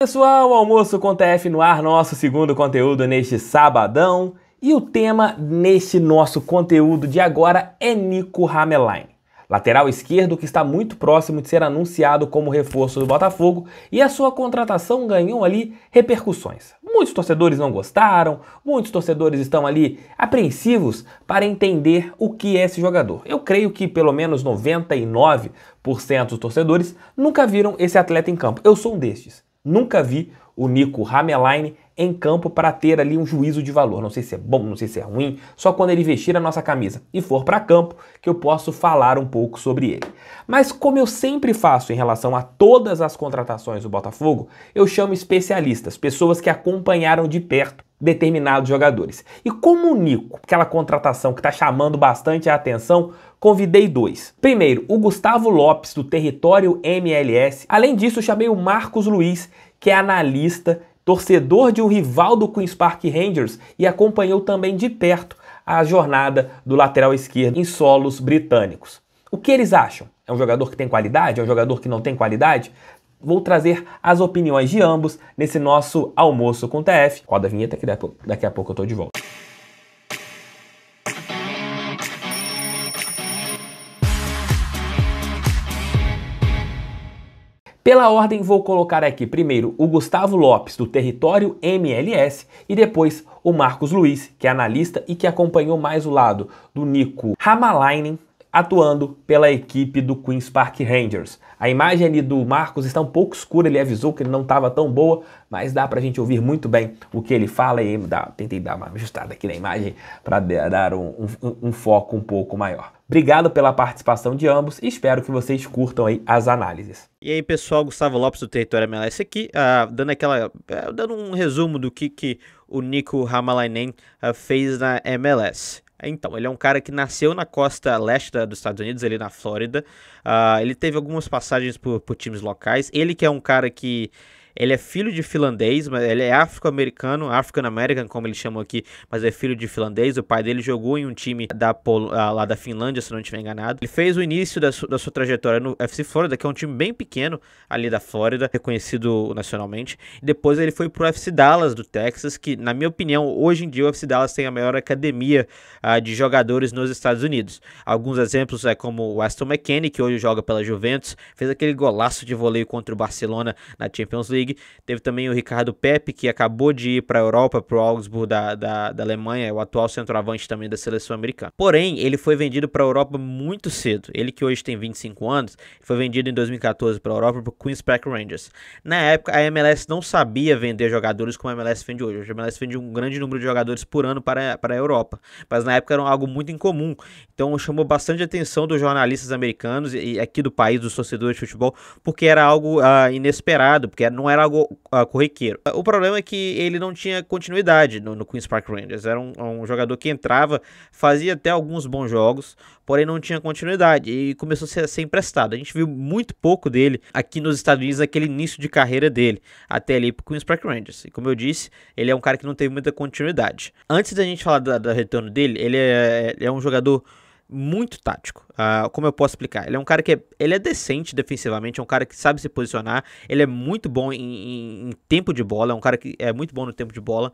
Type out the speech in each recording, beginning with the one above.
Pessoal, Almoço com TF no ar, nosso segundo conteúdo neste sabadão. E o tema neste nosso conteúdo de agora é Nico Hamelain. Lateral esquerdo que está muito próximo de ser anunciado como reforço do Botafogo e a sua contratação ganhou ali repercussões. Muitos torcedores não gostaram, muitos torcedores estão ali apreensivos para entender o que é esse jogador. Eu creio que pelo menos 99% dos torcedores nunca viram esse atleta em campo. Eu sou um destes. Nunca vi o Nico Hamelaine em campo para ter ali um juízo de valor. Não sei se é bom, não sei se é ruim, só quando ele vestir a nossa camisa e for para campo que eu posso falar um pouco sobre ele. Mas como eu sempre faço em relação a todas as contratações do Botafogo, eu chamo especialistas, pessoas que acompanharam de perto determinados jogadores. E como o Nico, aquela contratação que está chamando bastante a atenção, convidei dois. Primeiro, o Gustavo Lopes, do Território MLS. Além disso, chamei o Marcos Luiz, que é analista, torcedor de um rival do Queen's Park Rangers e acompanhou também de perto a jornada do lateral esquerdo em solos britânicos. O que eles acham? É um jogador que tem qualidade? É um jogador que não tem qualidade? Vou trazer as opiniões de ambos nesse nosso almoço com o TF. Roda a vinheta que daqui a pouco eu tô de volta. Pela ordem, vou colocar aqui primeiro o Gustavo Lopes, do Território MLS, e depois o Marcos Luiz, que é analista e que acompanhou mais o lado do Nico Hamalainen atuando pela equipe do Queens Park Rangers. A imagem ali do Marcos está um pouco escura, ele avisou que ele não estava tão boa, mas dá para a gente ouvir muito bem o que ele fala e dá, tentei dar uma ajustada aqui na imagem para dar um, um, um foco um pouco maior. Obrigado pela participação de ambos e espero que vocês curtam aí as análises. E aí, pessoal, Gustavo Lopes do Território MLS aqui, uh, dando aquela. Uh, dando um resumo do que, que o Nico Ramalainen uh, ah, fez na MLS. Então, ele é um cara que nasceu na costa leste da, dos Estados Unidos, ali na Flórida. Uh, ele teve algumas passagens por, por times locais. Ele que é um cara que ele é filho de finlandês, mas ele é afro-americano, African-American, como eles chamam aqui, mas é filho de finlandês. O pai dele jogou em um time da Pol ah, lá da Finlândia, se não estiver enganado. Ele fez o início da, su da sua trajetória no FC Florida, que é um time bem pequeno ali da Flórida, reconhecido nacionalmente. E depois ele foi pro FC Dallas do Texas, que, na minha opinião, hoje em dia o FC Dallas tem a maior academia uh, de jogadores nos Estados Unidos. Alguns exemplos é como o Aston McKinney, que hoje joga pela Juventus, fez aquele golaço de voleio contra o Barcelona na Champions League. League. Teve também o Ricardo Pepe, que acabou de ir para a Europa, para o Augsburg da, da, da Alemanha, é o atual centroavante também da seleção americana. Porém, ele foi vendido para a Europa muito cedo. Ele que hoje tem 25 anos, foi vendido em 2014 para a Europa para o Queen's Park Rangers. Na época, a MLS não sabia vender jogadores como a MLS vende hoje. Hoje a MLS vende um grande número de jogadores por ano para, para a Europa, mas na época era algo muito incomum. Então chamou bastante atenção dos jornalistas americanos e aqui do país, dos torcedores de futebol, porque era algo uh, inesperado, porque não era algo uh, corriqueiro. O problema é que ele não tinha continuidade no, no Queen's Park Rangers. Era um, um, jogador que entrava, fazia até alguns bons jogos, porém não tinha continuidade e começou a ser, a ser emprestado. A gente viu muito pouco dele aqui nos Estados Unidos naquele início de carreira dele, até ali pro Queen's Park Rangers. E como eu disse, ele é um cara que não teve muita continuidade. Antes da gente falar do, do retorno dele, ele é, ele é, é um jogador muito tático. Uh, como eu posso explicar? Ele é um cara que é, ele é decente defensivamente, é um cara que sabe se posicionar, ele é muito bom em, em, em, tempo de bola, é um cara que é muito bom no tempo de bola.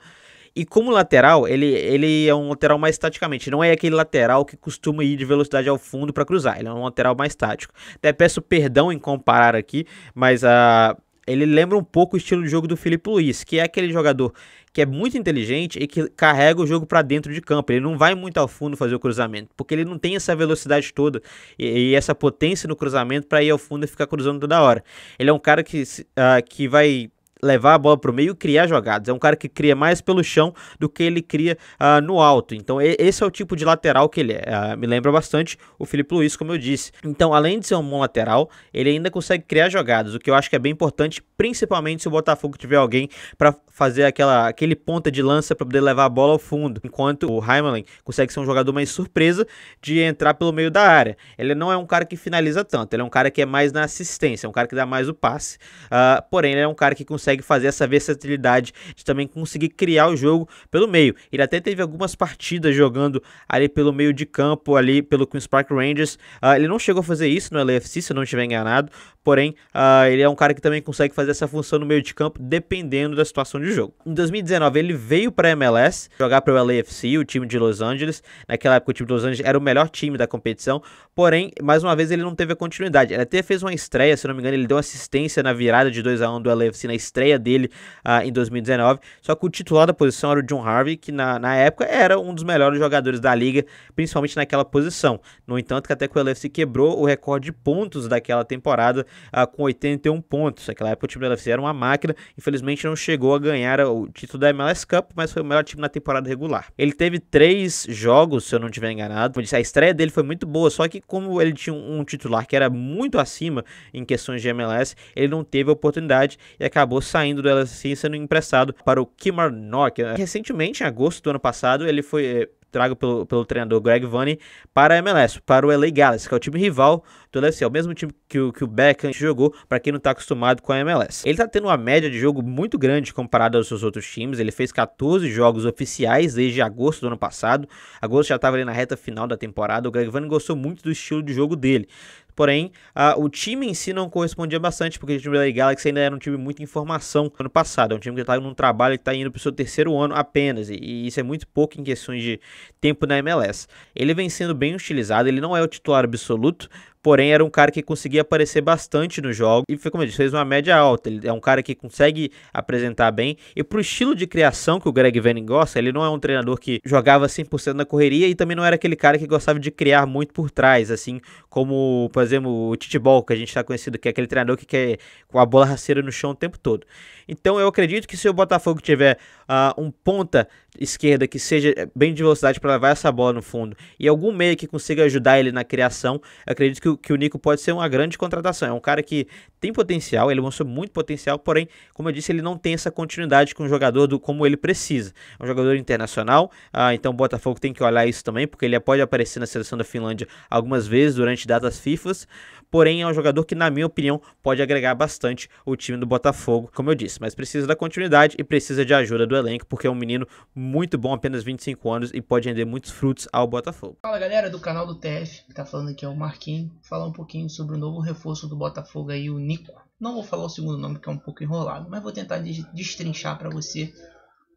E como lateral, ele, ele é um lateral mais taticamente, não é aquele lateral que costuma ir de velocidade ao fundo para cruzar, ele é um lateral mais tático. Até peço perdão em comparar aqui, mas a. Uh, ele lembra um pouco o estilo de jogo do Felipe Luiz, que é aquele jogador que é muito inteligente e que carrega o jogo para dentro de campo. Ele não vai muito ao fundo fazer o cruzamento, porque ele não tem essa velocidade toda e, e essa potência no cruzamento para ir ao fundo e ficar cruzando toda hora. Ele é um cara que, uh, que vai levar a bola para o meio e criar jogadas. É um cara que cria mais pelo chão do que ele cria uh, no alto. Então, esse é o tipo de lateral que ele é. Uh, me lembra bastante o Felipe Luiz, como eu disse. Então, além de ser um bom lateral, ele ainda consegue criar jogadas, o que eu acho que é bem importante, principalmente se o Botafogo tiver alguém para fazer aquela, aquele ponta de lança para poder levar a bola ao fundo. Enquanto o Heimelin consegue ser um jogador mais surpresa de entrar pelo meio da área. Ele não é um cara que finaliza tanto, ele é um cara que é mais na assistência, é um cara que dá mais o passe. Uh, porém, ele é um cara que consegue consegue fazer essa versatilidade de também conseguir criar o jogo pelo meio. Ele até teve algumas partidas jogando ali pelo meio de campo, ali pelo Queen's Park Rangers. Uh, ele não chegou a fazer isso no LFC, se eu não estiver enganado, porém uh, ele é um cara que também consegue fazer essa função no meio de campo, dependendo da situação de jogo. Em 2019 ele veio para a MLS, jogar para o LFC, o time de Los Angeles. Naquela época o time de Los Angeles era o melhor time da competição, porém, mais uma vez ele não teve a continuidade. Ele até fez uma estreia, se não me engano, ele deu assistência na virada de 2 a 1 do LFC na estreia estreia dele uh, em 2019. Só que o titular da posição era o John Harvey, que na, na época era um dos melhores jogadores da liga, principalmente naquela posição. No entanto, que até que o LFC quebrou o recorde de pontos daquela temporada uh, com 81 pontos. Naquela época o time do LFC era uma máquina, infelizmente não chegou a ganhar o título da MLS Cup, mas foi o melhor time na temporada regular. Ele teve três jogos, se eu não estiver enganado. A estreia dele foi muito boa, só que como ele tinha um, um titular que era muito acima em questões de MLS, ele não teve oportunidade e acabou saindo do LSC e sendo emprestado para o Kilmarnock. Recentemente, em agosto do ano passado, ele foi eh, trago pelo, pelo treinador Greg Vanney para a MLS, para o LA Galaxy, que é o time rival do LSC, é o mesmo time que o, que o Beckham jogou, para quem não está acostumado com a MLS. Ele está tendo uma média de jogo muito grande comparado aos seus outros times, ele fez 14 jogos oficiais desde agosto do ano passado, agosto já estava ali na reta final da temporada, o Greg Vanney gostou muito do estilo de jogo dele, Porém, o time em si não correspondia bastante, porque o time da Galaxy ainda era um time muito em formação ano passado. É um time que está num trabalho que está indo para o seu terceiro ano apenas, e, e, isso é muito pouco em questões de tempo na MLS. Ele vem sendo bem utilizado, ele não é o titular absoluto, porém era um cara que conseguia aparecer bastante no jogo e foi como eu disse, fez uma média alta. Ele é um cara que consegue apresentar bem e pro estilo de criação que o Greg Vanning gosta, ele não é um treinador que jogava 100% na correria e também não era aquele cara que gostava de criar muito por trás, assim como, por exemplo, o Tite que a gente está conhecido, que é aquele treinador que quer com a bola rasteira no chão o tempo todo. Então eu acredito que se o Botafogo tiver uh, um ponta esquerda que seja eh, bem de velocidade para levar essa bola no fundo e algum meio que consiga ajudar ele na criação, acredito que, o, que o Nico pode ser uma grande contratação. É um cara que tem potencial, ele mostrou muito potencial, porém, como eu disse, ele não tem essa continuidade com o jogador do, como ele precisa. É um jogador internacional, ah, então o Botafogo tem que olhar isso também, porque ele pode aparecer na seleção da Finlândia algumas vezes durante datas FIFAs, porém é um jogador que, na minha opinião, pode agregar bastante o time do Botafogo, como eu disse, mas precisa da continuidade e precisa de ajuda do elenco, porque é um menino muito bom, apenas 25 anos e pode render muitos frutos ao Botafogo. Fala galera do canal do TF, que tá falando aqui é o Marquinhos, falar um pouquinho sobre o novo reforço do Botafogo aí, o Nico. Não vou falar o segundo nome que é um pouco enrolado, mas vou tentar destrinchar para você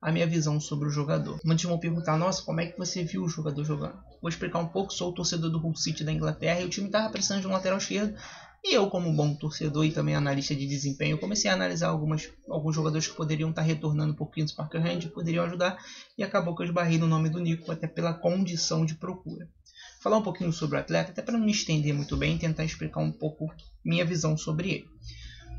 a minha visão sobre o jogador. Muitos vão perguntar, nossa, como é que você viu o jogador jogando? Vou explicar um pouco, sou o torcedor do Hull City da Inglaterra e o time tava precisando de um lateral esquerdo e eu, como bom torcedor e também analista de desempenho, comecei a analisar algumas, alguns jogadores que poderiam estar tá retornando por Quintos Parker que poderiam ajudar, e acabou que eu esbarrei no nome do Nico, até pela condição de procura. Falar um pouquinho sobre o atleta, até para não me estender muito bem e tentar explicar um pouco minha visão sobre ele.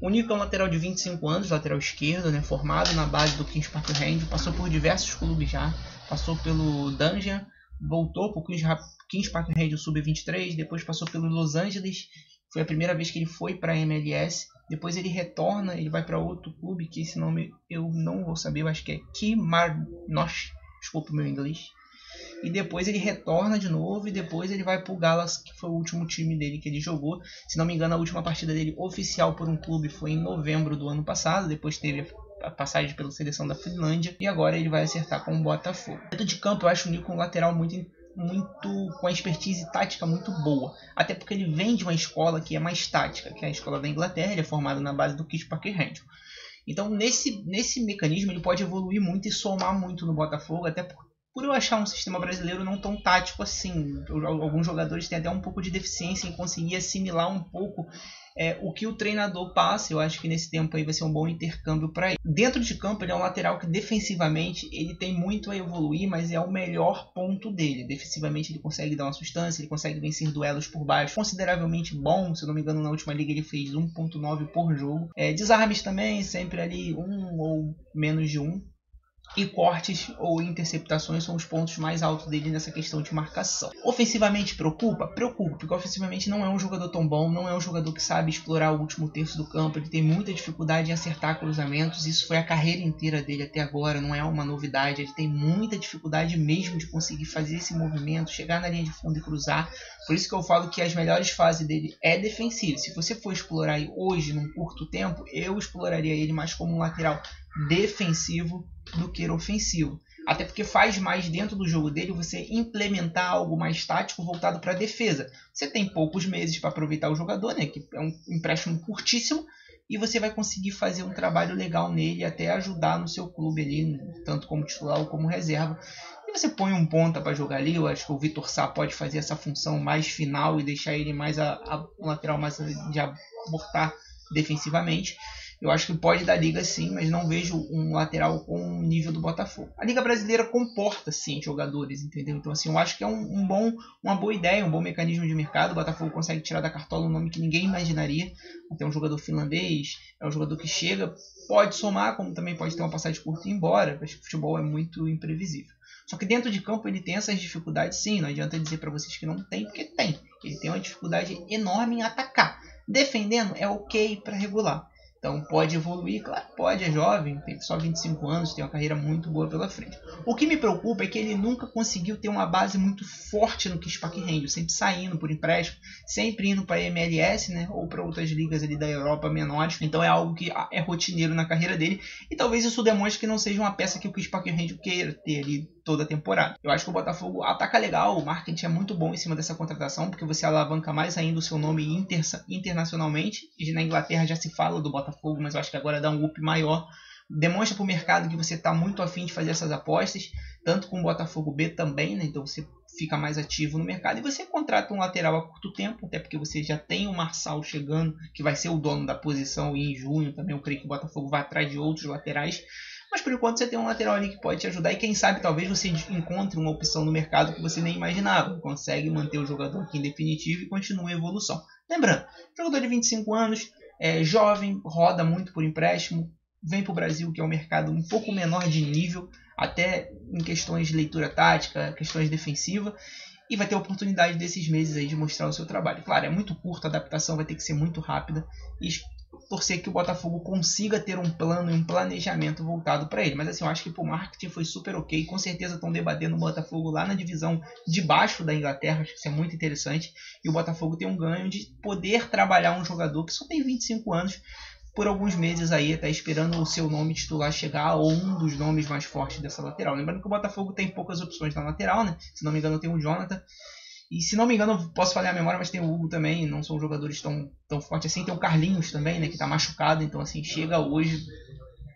O Nico é um lateral de 25 anos, lateral esquerdo, né, formado na base do Kings Park Range, passou por diversos clubes já, passou pelo Dungeon, voltou para o Kings Park Range Sub-23, depois passou pelo Los Angeles foi a primeira vez que ele foi para a MLS. Depois ele retorna, ele vai para outro clube, que esse nome eu não vou saber, eu acho que é Nosh, Desculpa o meu inglês. E depois ele retorna de novo e depois ele vai pro Galas, que foi o último time dele que ele jogou. Se não me engano, a última partida dele oficial por um clube foi em novembro do ano passado. Depois teve a passagem pela seleção da Finlândia e agora ele vai acertar com o Botafogo. Dentro de campo, eu acho o Nico um lateral muito muito com a expertise tática muito boa, até porque ele vem de uma escola que é mais tática, que é a escola da Inglaterra, ele é formado na base do Kit Parker Handel. Então, nesse, nesse mecanismo, ele pode evoluir muito e somar muito no Botafogo, até porque por eu achar um sistema brasileiro não tão tático assim, alguns jogadores têm até um pouco de deficiência em conseguir assimilar um pouco é, o que o treinador passa, eu acho que nesse tempo aí vai ser um bom intercâmbio para ele. Dentro de campo, ele é um lateral que defensivamente ele tem muito a evoluir, mas é o melhor ponto dele. Defensivamente, ele consegue dar uma sustância, ele consegue vencer duelos por baixo, consideravelmente bom. Se eu não me engano, na última liga ele fez 1,9 por jogo. É, desarmes também, sempre ali um ou menos de um e cortes ou interceptações são os pontos mais altos dele nessa questão de marcação. Ofensivamente preocupa? Preocupa, porque ofensivamente não é um jogador tão bom, não é um jogador que sabe explorar o último terço do campo, ele tem muita dificuldade em acertar cruzamentos, isso foi a carreira inteira dele até agora, não é uma novidade, ele tem muita dificuldade mesmo de conseguir fazer esse movimento, chegar na linha de fundo e cruzar. Por isso que eu falo que as melhores fases dele é defensiva. Se você for explorar hoje num curto tempo, eu exploraria ele mais como um lateral defensivo do que ofensivo. Até porque faz mais dentro do jogo dele você implementar algo mais tático voltado para a defesa. Você tem poucos meses para aproveitar o jogador, né, que é um empréstimo curtíssimo, e você vai conseguir fazer um trabalho legal nele até ajudar no seu clube ali, né, tanto como titular ou como reserva. E você põe um ponta para jogar ali, eu acho que o Vitor Sá pode fazer essa função mais final e deixar ele mais a, a lateral mais de abortar defensivamente. Eu acho que pode dar liga sim, mas não vejo um lateral com o nível do Botafogo. A Liga Brasileira comporta sim jogadores, entendeu? Então, assim, eu acho que é um, um bom, uma boa ideia, um bom mecanismo de mercado. O Botafogo consegue tirar da cartola um nome que ninguém imaginaria. Tem então, é um jogador finlandês, é um jogador que chega, pode somar, como também pode ter uma passagem curta e ir embora. Acho que o futebol é muito imprevisível. Só que dentro de campo ele tem essas dificuldades sim, não adianta dizer para vocês que não tem, porque tem. Ele tem uma dificuldade enorme em atacar. Defendendo é ok para regular. Então pode evoluir, claro, pode, é jovem, tem só 25 anos, tem uma carreira muito boa pela frente. O que me preocupa é que ele nunca conseguiu ter uma base muito forte no que Spark sempre saindo por empréstimo, sempre indo para MLS, né, ou para outras ligas ali da Europa menores. Então é algo que ah, é rotineiro na carreira dele e talvez isso demonstre que não seja uma peça que o Spark rende queira ter ali toda a temporada. Eu acho que o Botafogo ataca legal, o marketing é muito bom em cima dessa contratação, porque você alavanca mais ainda o seu nome inter internacionalmente. E na Inglaterra já se fala do Botafogo, mas eu acho que agora dá um up maior demonstra para o mercado que você está muito afim de fazer essas apostas, tanto com o Botafogo B também, né? então você fica mais ativo no mercado e você contrata um lateral a curto tempo, até porque você já tem o Marçal chegando, que vai ser o dono da posição e em junho também eu creio que o Botafogo vai atrás de outros laterais. Mas por enquanto você tem um lateral ali que pode te ajudar e quem sabe talvez você encontre uma opção no mercado que você nem imaginava. Consegue manter o jogador aqui em definitivo e continua a evolução. Lembrando, jogador de 25 anos, é jovem, roda muito por empréstimo, vem para o Brasil que é um mercado um pouco menor de nível, até em questões de leitura tática, questões defensiva e vai ter a oportunidade desses meses aí de mostrar o seu trabalho. Claro, é muito curto, a adaptação vai ter que ser muito rápida e torcer que o Botafogo consiga ter um plano, e um planejamento voltado para ele. Mas assim, eu acho que o marketing foi super ok. Com certeza estão debatendo o Botafogo lá na divisão de baixo da Inglaterra. Acho que isso é muito interessante. E o Botafogo tem um ganho de poder trabalhar um jogador que só tem 25 anos por alguns meses aí, tá esperando o seu nome titular chegar ou um dos nomes mais fortes dessa lateral. Lembrando que o Botafogo tem poucas opções na lateral, né? Se não me engano, tem o Jonathan e se não me engano, posso falhar a memória, mas tem o Hugo também, não são jogadores tão, tão fortes assim. Tem o Carlinhos também, né, que tá machucado, então assim, chega hoje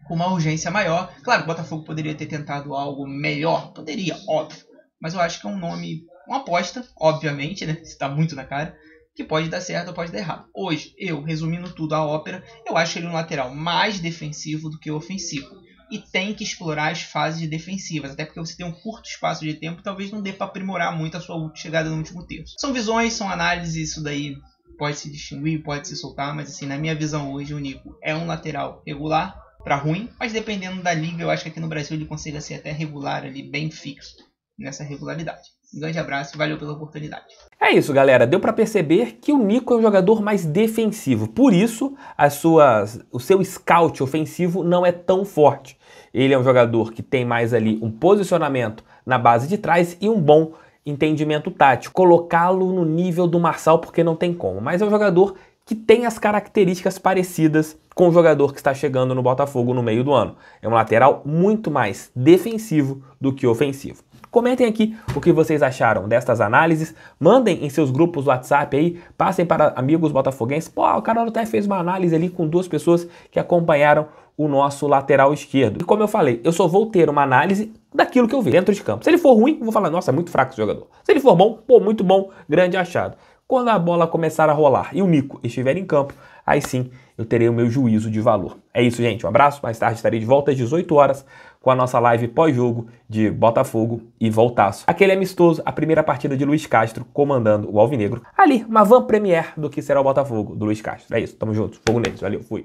com uma urgência maior. Claro, o Botafogo poderia ter tentado algo melhor, poderia, óbvio. Mas eu acho que é um nome, uma aposta, obviamente, né, está muito na cara, que pode dar certo ou pode dar errado. Hoje, eu, resumindo tudo a ópera, eu acho ele um lateral mais defensivo do que ofensivo e tem que explorar as fases defensivas, até porque você tem um curto espaço de tempo, talvez não dê para aprimorar muito a sua chegada no último terço. São visões, são análises, isso daí pode se distinguir, pode se soltar, mas assim, na minha visão hoje, o Nico é um lateral regular para ruim, mas dependendo da liga, eu acho que aqui no Brasil ele consegue ser até regular ali, bem fixo nessa regularidade. Um grande abraço, e valeu pela oportunidade. É isso, galera. Deu para perceber que o Nico é um jogador mais defensivo. Por isso, as suas, o seu scout ofensivo não é tão forte. Ele é um jogador que tem mais ali um posicionamento na base de trás e um bom entendimento tático. Colocá-lo no nível do Marçal porque não tem como. Mas é um jogador que tem as características parecidas com o jogador que está chegando no Botafogo no meio do ano. É um lateral muito mais defensivo do que ofensivo. Comentem aqui o que vocês acharam destas análises, mandem em seus grupos WhatsApp aí, passem para amigos botafoguenses. Pô, o Carol até fez uma análise ali com duas pessoas que acompanharam o nosso lateral esquerdo. E como eu falei, eu só vou ter uma análise daquilo que eu vi dentro de campo. Se ele for ruim, vou falar, nossa, é muito fraco esse jogador. Se ele for bom, pô, muito bom, grande achado. Quando a bola começar a rolar e o Nico estiver em campo, aí sim eu terei o meu juízo de valor. É isso, gente. Um abraço. Mais tarde estarei de volta às 18 horas com a nossa live pós-jogo de Botafogo e Voltaço. Aquele amistoso, a primeira partida de Luiz Castro comandando o Alvinegro. Ali, uma van premier do que será o Botafogo do Luiz Castro. É isso, tamo junto. Fogo neles, valeu, fui.